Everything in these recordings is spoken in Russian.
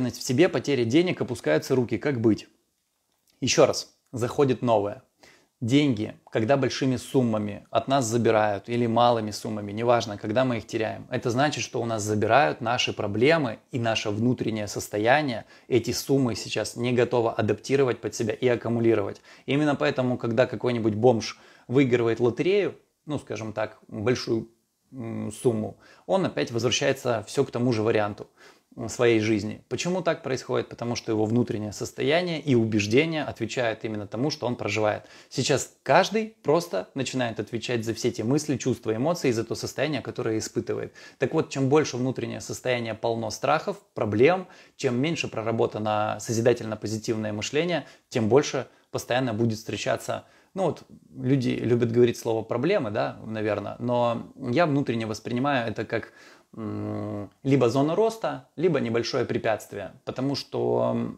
неуверенность в себе, потеря денег, опускаются руки. Как быть? Еще раз, заходит новое. Деньги, когда большими суммами от нас забирают или малыми суммами, неважно, когда мы их теряем, это значит, что у нас забирают наши проблемы и наше внутреннее состояние. Эти суммы сейчас не готовы адаптировать под себя и аккумулировать. Именно поэтому, когда какой-нибудь бомж выигрывает лотерею, ну, скажем так, большую сумму, он опять возвращается все к тому же варианту своей жизни. Почему так происходит? Потому что его внутреннее состояние и убеждения отвечают именно тому, что он проживает. Сейчас каждый просто начинает отвечать за все эти мысли, чувства, эмоции, за то состояние, которое испытывает. Так вот, чем больше внутреннее состояние полно страхов, проблем, чем меньше проработано созидательно-позитивное мышление, тем больше постоянно будет встречаться ну вот люди любят говорить слово проблемы, да, наверное, но я внутренне воспринимаю это как либо зона роста, либо небольшое препятствие, потому что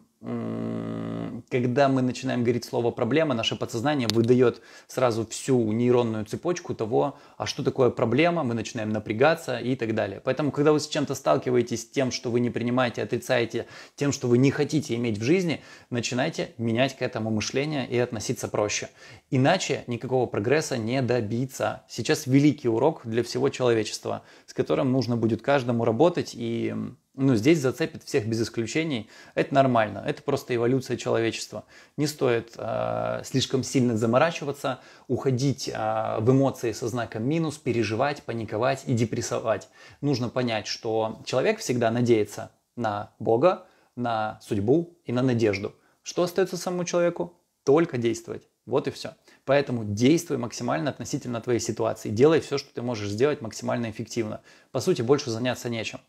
когда мы начинаем говорить слово проблема, наше подсознание выдает сразу всю нейронную цепочку того, а что такое проблема, мы начинаем напрягаться и так далее. Поэтому, когда вы с чем-то сталкиваетесь, с тем, что вы не принимаете, отрицаете, тем, что вы не хотите иметь в жизни, начинайте менять к этому мышление и относиться проще. Иначе никакого прогресса не добиться. Сейчас великий урок для всего человечества, с которым нужно будет каждому работать и ну, здесь зацепит всех без исключений. Это нормально, это просто эволюция человечества. Не стоит э, слишком сильно заморачиваться, уходить э, в эмоции со знаком минус, переживать, паниковать и депрессовать. Нужно понять, что человек всегда надеется на Бога, на судьбу и на надежду. Что остается самому человеку? Только действовать. Вот и все. Поэтому действуй максимально относительно твоей ситуации. Делай все, что ты можешь сделать максимально эффективно. По сути, больше заняться нечем.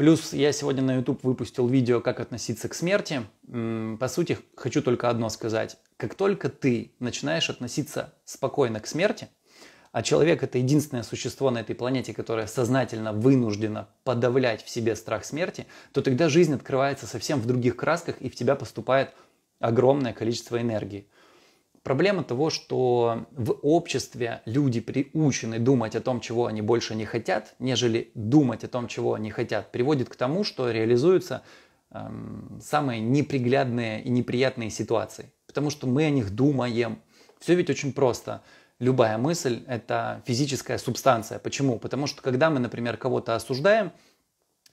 Плюс я сегодня на YouTube выпустил видео «Как относиться к смерти». По сути, хочу только одно сказать. Как только ты начинаешь относиться спокойно к смерти, а человек – это единственное существо на этой планете, которое сознательно вынуждено подавлять в себе страх смерти, то тогда жизнь открывается совсем в других красках, и в тебя поступает огромное количество энергии – Проблема того, что в обществе люди приучены думать о том, чего они больше не хотят, нежели думать о том, чего они хотят, приводит к тому, что реализуются эм, самые неприглядные и неприятные ситуации. Потому что мы о них думаем. Все ведь очень просто. Любая мысль – это физическая субстанция. Почему? Потому что когда мы, например, кого-то осуждаем,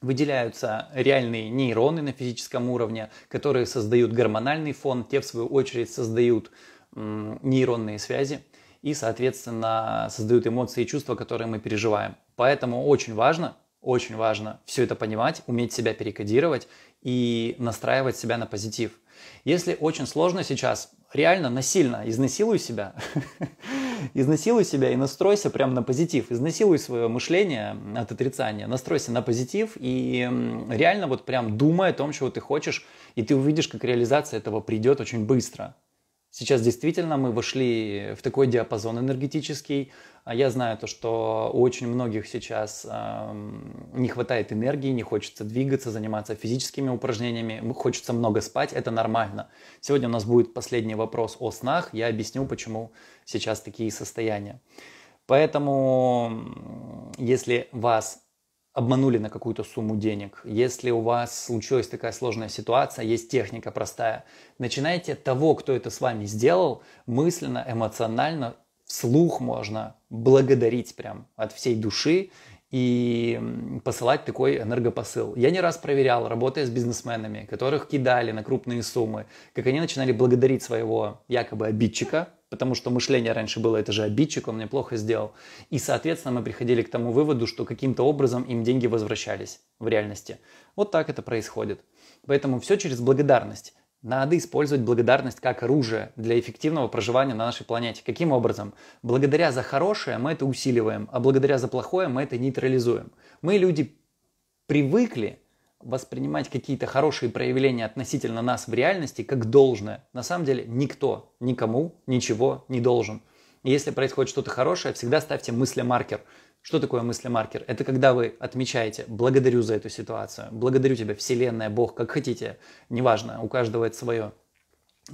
выделяются реальные нейроны на физическом уровне, которые создают гормональный фон, те, в свою очередь, создают нейронные связи и, соответственно, создают эмоции и чувства, которые мы переживаем. Поэтому очень важно, очень важно все это понимать, уметь себя перекодировать и настраивать себя на позитив. Если очень сложно сейчас, реально насильно изнасилуй себя, изнасилуй себя и настройся прям на позитив, изнасилуй свое мышление от отрицания, настройся на позитив и реально вот прям думай о том, чего ты хочешь, и ты увидишь, как реализация этого придет очень быстро. Сейчас действительно мы вошли в такой диапазон энергетический. А я знаю то, что у очень многих сейчас эм, не хватает энергии, не хочется двигаться, заниматься физическими упражнениями, хочется много спать, это нормально. Сегодня у нас будет последний вопрос о снах, я объясню, почему сейчас такие состояния. Поэтому, если вас обманули на какую-то сумму денег, если у вас случилась такая сложная ситуация, есть техника простая, начинайте того, кто это с вами сделал, мысленно, эмоционально, вслух можно благодарить прям от всей души и посылать такой энергопосыл. Я не раз проверял, работая с бизнесменами, которых кидали на крупные суммы, как они начинали благодарить своего якобы обидчика, потому что мышление раньше было, это же обидчик, он мне плохо сделал. И, соответственно, мы приходили к тому выводу, что каким-то образом им деньги возвращались в реальности. Вот так это происходит. Поэтому все через благодарность. Надо использовать благодарность как оружие для эффективного проживания на нашей планете. Каким образом? Благодаря за хорошее мы это усиливаем, а благодаря за плохое мы это нейтрализуем. Мы, люди, привыкли воспринимать какие-то хорошие проявления относительно нас в реальности как должное. На самом деле никто никому ничего не должен. И если происходит что-то хорошее, всегда ставьте мысли-маркер Что такое мысли-маркер Это когда вы отмечаете «благодарю за эту ситуацию», «благодарю тебя, Вселенная, Бог», как хотите, неважно, у каждого это свое –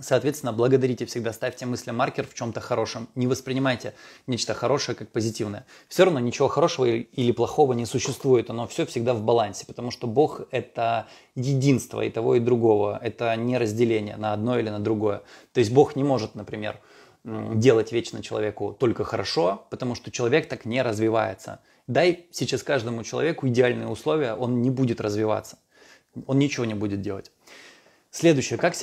Соответственно, благодарите всегда, ставьте мысли маркер в чем-то хорошем. Не воспринимайте нечто хорошее как позитивное. Все равно ничего хорошего или плохого не существует. Оно все всегда в балансе, потому что Бог – это единство и того, и другого. Это не разделение на одно или на другое. То есть Бог не может, например, делать вечно человеку только хорошо, потому что человек так не развивается. Дай сейчас каждому человеку идеальные условия, он не будет развиваться. Он ничего не будет делать. Следующее. Как